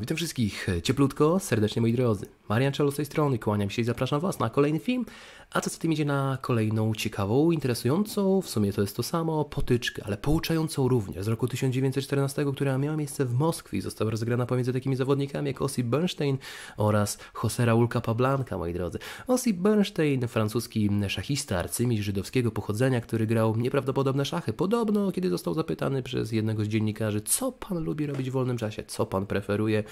witam wszystkich cieplutko, serdecznie moi drodzy. Marian Czelo z tej strony, kłaniam się i zapraszam Was na kolejny film, a co co tym idzie na kolejną ciekawą, interesującą, w sumie to jest to samo, potyczkę, ale pouczającą również z roku 1914, która miała miejsce w Moskwie i została rozegrana pomiędzy takimi zawodnikami jak Osip Bernstein oraz José Raúl Capablanca, moi drodzy. Osip Bernstein, francuski szachista, arcymistrz żydowskiego pochodzenia, który grał nieprawdopodobne szachy. Podobno, kiedy został zapytany przez jednego z dziennikarzy, co pan lubi robić w wolnym czasie, co pan preferuje, preferuje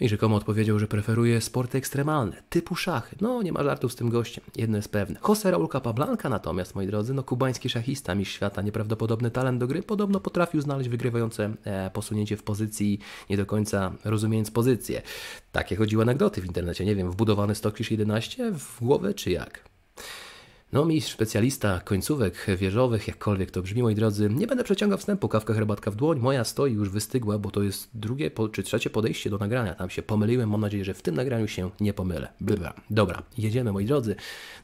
i rzekomo odpowiedział, że preferuje sporty ekstremalne, typu szachy. No, nie ma żartów z tym gościem, jedno jest pewne. Jose Raul Capablanca natomiast, moi drodzy, no kubański szachista, mistrz świata, nieprawdopodobny talent do gry, podobno potrafił znaleźć wygrywające e, posunięcie w pozycji, nie do końca rozumiejąc pozycję. Takie chodziły anegdoty w internecie, nie wiem, wbudowany stok 11 w głowę czy jak? No, mistrz specjalista końcówek wieżowych, jakkolwiek to brzmi, moi drodzy, nie będę przeciągał wstępu, kawka herbatka w dłoń, moja stoi już wystygła, bo to jest drugie po, czy trzecie podejście do nagrania, tam się pomyliłem, mam nadzieję, że w tym nagraniu się nie pomylę. Bywa. Dobra, jedziemy, moi drodzy.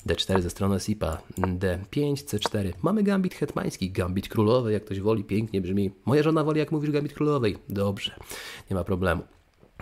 D4 ze strony SIPA, D5, C4. Mamy gambit hetmański, gambit królowy, jak ktoś woli, pięknie brzmi. Moja żona woli, jak mówisz, gambit królowej. Dobrze, nie ma problemu.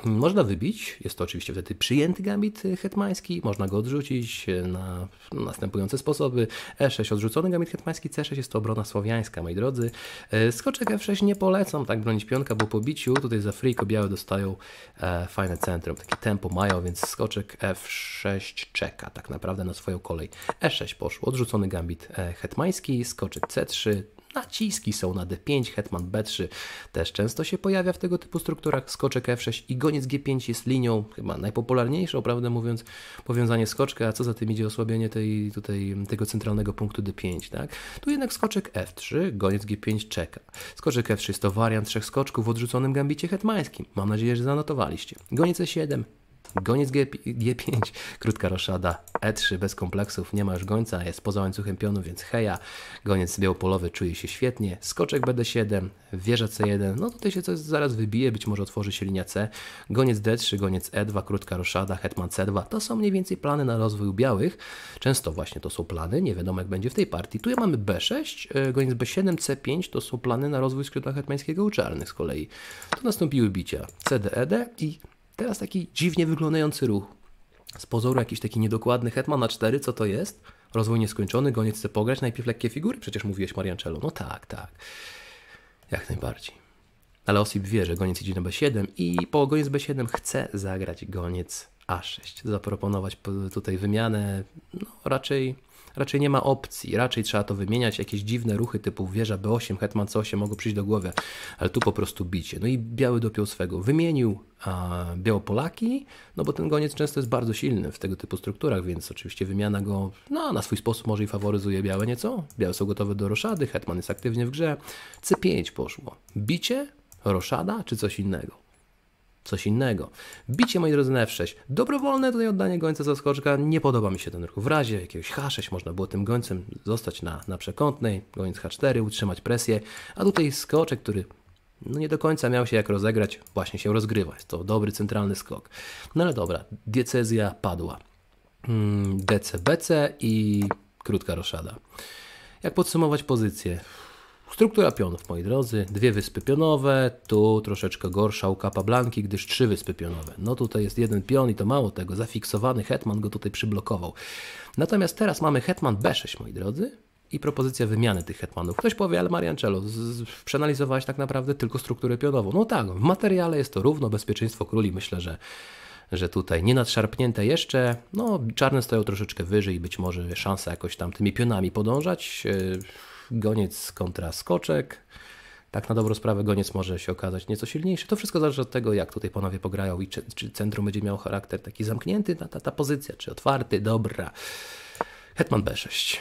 Można wybić, jest to oczywiście wtedy przyjęty gambit hetmański, można go odrzucić na następujące sposoby. E6 odrzucony gambit hetmański, C6 jest to obrona słowiańska, moi drodzy. E, skoczek F6 nie polecam tak bronić pionka, bo po biciu tutaj za friko białe dostają e, fajne centrum, takie tempo mają, więc skoczek F6 czeka tak naprawdę na swoją kolej. E6 poszło, odrzucony gambit e, hetmański, skoczek C3, Naciski są na D5, hetman B3 też często się pojawia w tego typu strukturach, skoczek F6 i goniec G5 jest linią, chyba najpopularniejszą, prawdę mówiąc, powiązanie skoczka, a co za tym idzie osłabienie tej, tutaj, tego centralnego punktu D5, tak? Tu jednak skoczek F3, goniec G5 czeka. Skoczek F3 jest to wariant trzech skoczków w odrzuconym gambicie hetmańskim. Mam nadzieję, że zanotowaliście. Goniec E7, Goniec G, G5, krótka roszada E3 bez kompleksów, nie ma już gońca, jest poza łańcuchem pionu, więc heja. Goniec białopolowy czuje się świetnie, skoczek BD7, wieża C1, no tutaj się coś zaraz wybije, być może otworzy się linia C. Goniec D3, goniec E2, krótka roszada, hetman C2, to są mniej więcej plany na rozwój białych. Często właśnie to są plany, nie wiadomo jak będzie w tej partii. Tu ja mamy B6, e, goniec B7, C5, to są plany na rozwój skrzydła hetmańskiego u czarnych z kolei. Tu nastąpiły bicia CDED e i Teraz taki dziwnie wyglądający ruch. Z pozoru jakiś taki niedokładny hetman na 4, co to jest? Rozwój nieskończony, goniec chce pograć, najpierw lekkie figury, przecież mówiłeś Mariancello. No tak, tak. Jak najbardziej. Ale Osip wie, że goniec idzie na B7 i po goniec B7 chce zagrać goniec A6. Zaproponować tutaj wymianę, no raczej raczej nie ma opcji, raczej trzeba to wymieniać, jakieś dziwne ruchy typu wieża B8, hetman C8 mogą przyjść do głowy, ale tu po prostu bicie. No i biały dopiął swego. Wymienił a, białopolaki, no bo ten goniec często jest bardzo silny w tego typu strukturach, więc oczywiście wymiana go no, na swój sposób może i faworyzuje białe nieco. Białe są gotowe do roszady, hetman jest aktywnie w grze. C5 poszło. Bicie, roszada czy coś innego? coś innego. Bicie, moi drodzy, na F6. Dobrowolne tutaj oddanie gońca za skoczka. Nie podoba mi się ten ruch. W razie jakiegoś H6 można było tym gońcem zostać na, na przekątnej. Gońc H4, utrzymać presję. A tutaj skoczek, który no nie do końca miał się jak rozegrać, właśnie się rozgrywa. Jest to dobry centralny skok. No ale dobra, diecezja padła. Mm, DCBC i krótka roszada. Jak podsumować pozycję? Struktura pionów, moi drodzy, dwie wyspy pionowe, tu troszeczkę gorsza u Blanki, gdyż trzy wyspy pionowe. No tutaj jest jeden pion i to mało tego, zafiksowany hetman go tutaj przyblokował. Natomiast teraz mamy hetman B6, moi drodzy, i propozycja wymiany tych hetmanów. Ktoś powie, ale Mariancello, przeanalizowałeś tak naprawdę tylko strukturę pionową. No tak, w materiale jest to równo bezpieczeństwo króli, myślę, że że tutaj nie nadszarpnięte jeszcze, no czarne stoją troszeczkę wyżej, i być może szansa jakoś tam tymi pionami podążać. Yy, goniec kontra skoczek. Tak na dobrą sprawę goniec może się okazać nieco silniejszy. To wszystko zależy od tego, jak tutaj panowie pograją i czy, czy centrum będzie miał charakter taki zamknięty, ta, ta, ta pozycja, czy otwarty, dobra. Hetman B6.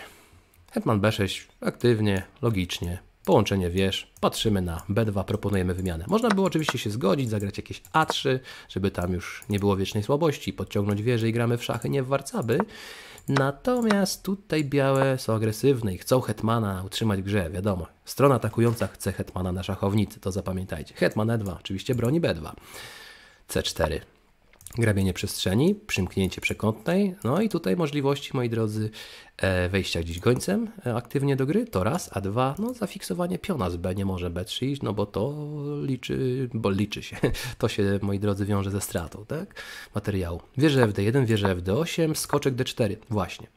Hetman B6 aktywnie, logicznie, połączenie wież, patrzymy na B2, proponujemy wymianę. Można było oczywiście się zgodzić, zagrać jakieś A3, żeby tam już nie było wiecznej słabości, podciągnąć wieżę i gramy w szachy, nie w warcaby. Natomiast tutaj białe są agresywne i chcą hetmana utrzymać grze, wiadomo. Strona atakująca chce hetmana na szachownicy, to zapamiętajcie. Hetman E2 oczywiście broni B2. C4 grabienie przestrzeni, przymknięcie przekątnej, no i tutaj możliwości, moi drodzy, e, wejścia gdzieś gońcem e, aktywnie do gry, to raz, a dwa, no zafiksowanie piona z B, nie może B3 iść, no bo to liczy, bo liczy się, to się, moi drodzy, wiąże ze stratą, tak, materiału. Wieże FD1, wieże FD8, skoczek D4, właśnie.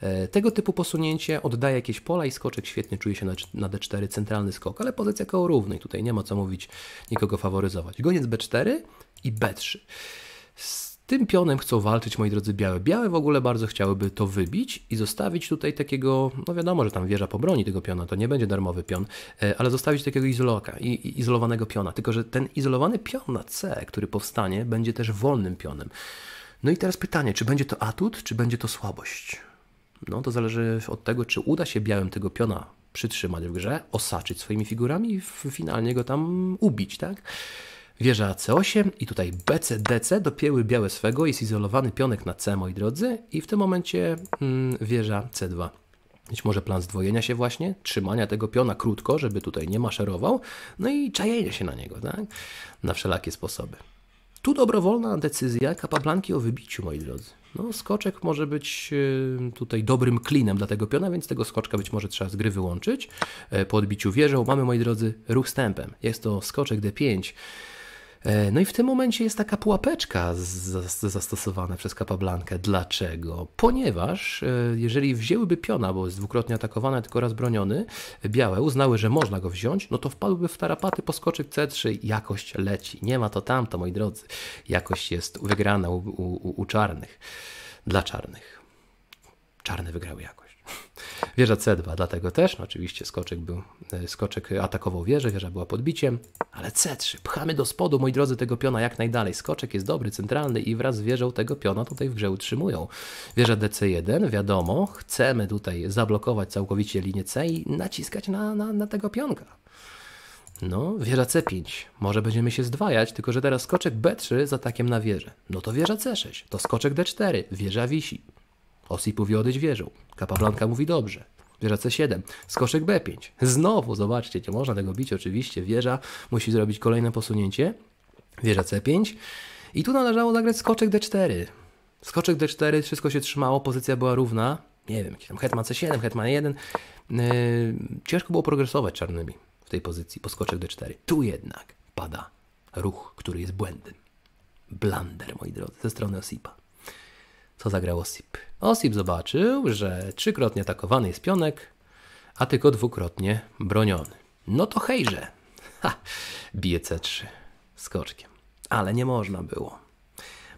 E, tego typu posunięcie oddaje jakieś pola i skoczek świetnie czuje się na D4, centralny skok, ale pozycja koło równej, tutaj nie ma co mówić, nikogo faworyzować. Goniec B4 i B3. Z tym pionem chcą walczyć, moi drodzy, białe. Białe w ogóle bardzo chciałyby to wybić i zostawić tutaj takiego, no wiadomo, że tam wieża pobroni tego piona, to nie będzie darmowy pion, e, ale zostawić takiego izoloka, i, izolowanego piona. Tylko, że ten izolowany pion na C, który powstanie, będzie też wolnym pionem. No i teraz pytanie, czy będzie to atut, czy będzie to słabość? No to zależy od tego, czy uda się białym tego piona przytrzymać w grze, osaczyć swoimi figurami i finalnie go tam ubić, tak? Wieża c 8 i tutaj BCDC dopięły białe swego, jest izolowany pionek na C, moi drodzy, i w tym momencie mm, wieża C2. Być może plan zdwojenia się właśnie, trzymania tego piona krótko, żeby tutaj nie maszerował, no i czajenia się na niego, tak? Na wszelakie sposoby. Tu dobrowolna decyzja kapablanki o wybiciu, moi drodzy. No, skoczek może być y, tutaj dobrym klinem dla tego piona, więc tego skoczka być może trzeba z gry wyłączyć. E, po odbiciu wieżą mamy, moi drodzy, ruch stępem. Jest to skoczek D5. E, no i w tym momencie jest taka pułapeczka zastosowana przez kapablankę. Dlaczego? Ponieważ e, jeżeli wzięłyby piona, bo jest dwukrotnie atakowane, tylko raz broniony, białe, uznały, że można go wziąć, no to wpadłyby w tarapaty, poskoczyk C3, jakość leci. Nie ma to tamto, moi drodzy. Jakość jest wygrana u, u, u czarnych. Dla czarnych. Czarne wygrały jakość. Wieża C2, dlatego też, no oczywiście skoczek był, e, skoczek atakował wieżę, wieża była podbiciem, ale C3, pchamy do spodu, moi drodzy, tego piona jak najdalej. Skoczek jest dobry, centralny i wraz z wieżą tego piona tutaj w grze utrzymują. Wieża DC1, wiadomo, chcemy tutaj zablokować całkowicie linię C i naciskać na, na, na tego pionka. No, wieża C5. Może będziemy się zdwajać, tylko że teraz skoczek B3 z atakiem na wieżę. No to wieża C6, to skoczek D4, wieża wisi. Osip mówi odejść wieżą. Kapablanka mówi dobrze. Wieża C7, skoszek B5. Znowu, zobaczcie, nie można tego bić oczywiście. Wieża musi zrobić kolejne posunięcie. Wieża C5. I tu należało zagrać skoczek D4. Skoczek D4, wszystko się trzymało, pozycja była równa. Nie wiem, jakiś tam hetman C7, hetman 1. E yy, ciężko było progresować czarnymi w tej pozycji, po skoczek D4. Tu jednak pada ruch, który jest błędem. Blunder, moi drodzy, ze strony Osipa co zagrał Osip. Osip zobaczył, że trzykrotnie atakowany jest pionek, a tylko dwukrotnie broniony. No to hejże! Ha! Bije C3 skoczkiem. Ale nie można było.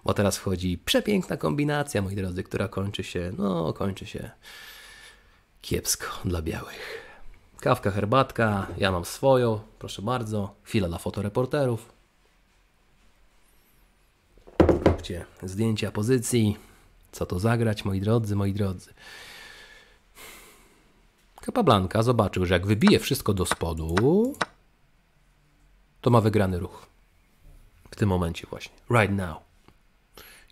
Bo teraz wchodzi przepiękna kombinacja, moi drodzy, która kończy się, no, kończy się kiepsko dla białych. Kawka, herbatka, ja mam swoją, proszę bardzo. Chwila dla fotoreporterów. Róbcie zdjęcia pozycji. Co to zagrać, moi drodzy, moi drodzy? Capablanca zobaczył, że jak wybije wszystko do spodu, to ma wygrany ruch. W tym momencie właśnie. Right now.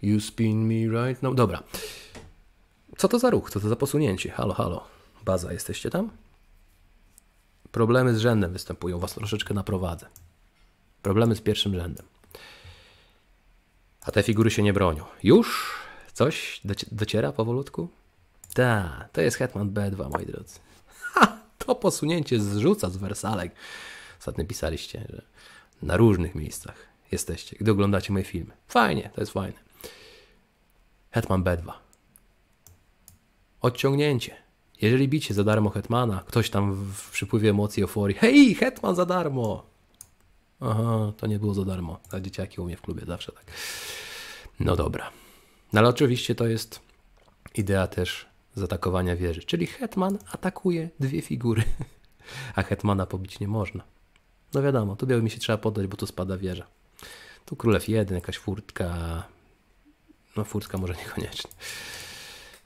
You spin me right now. Dobra. Co to za ruch? Co to za posunięcie? Halo, halo. Baza, jesteście tam? Problemy z rzędem występują. Was troszeczkę naprowadzę. Problemy z pierwszym rzędem. A te figury się nie bronią. Już Coś doci dociera powolutku? Ta, to jest Hetman B2, moi drodzy. Ha, to posunięcie zrzuca z wersalek. Ostatnio pisaliście, że na różnych miejscach jesteście, gdy oglądacie moje filmy. Fajnie, to jest fajne. Hetman B2. Odciągnięcie. Jeżeli bicie za darmo Hetmana, ktoś tam w przypływie emocji, euforii, hej, Hetman za darmo! Aha, to nie było za darmo. Dla dzieciaki u mnie w klubie zawsze tak. No dobra. No ale oczywiście to jest idea też zaatakowania wieży, czyli hetman atakuje dwie figury, a hetmana pobić nie można. No wiadomo, tu białymi się trzeba poddać, bo tu spada wieża. Tu królew jeden, jakaś furtka, no furtka może niekoniecznie.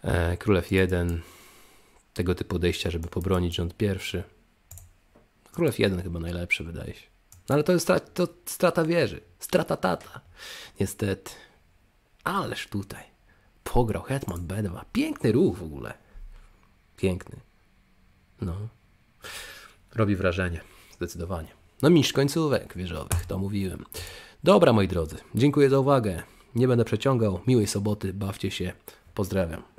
E, królew jeden, tego typu odejścia, żeby pobronić rząd pierwszy. Królew jeden chyba najlepszy wydaje się. No ale to jest to strata wieży, strata tata, niestety. Ależ tutaj pograł Hetman B2. Piękny ruch w ogóle. Piękny. No. Robi wrażenie. Zdecydowanie. No mistrz końcówek wieżowych, to mówiłem. Dobra, moi drodzy. Dziękuję za uwagę. Nie będę przeciągał. Miłej soboty. Bawcie się. Pozdrawiam.